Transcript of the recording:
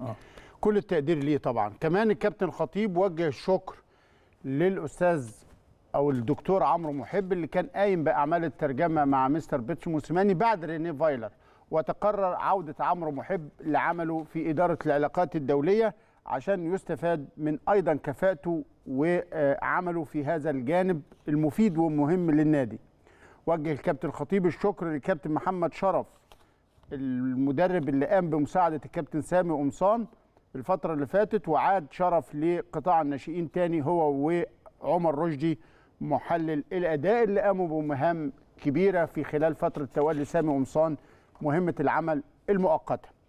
آه. كل التقدير ليه طبعا كمان الكابتن الخطيب وجه الشكر للاستاذ او الدكتور عمرو محب اللي كان قايم باعمال الترجمه مع مستر بيتش موسيماني بعد رينيه فايلر وتقرر عوده عمرو محب لعمله في اداره العلاقات الدوليه عشان يستفاد من ايضا كفاءته وعمله في هذا الجانب المفيد والمهم للنادي. وجه الكابتن الخطيب الشكر للكابتن محمد شرف المدرب اللي قام بمساعده الكابتن سامي قمصان الفتره اللي فاتت وعاد شرف لقطاع الناشئين تاني هو وعمر رشدي محلل الاداء اللي قاموا بمهام كبيره في خلال فتره تولي سامي قمصان مهمه العمل المؤقته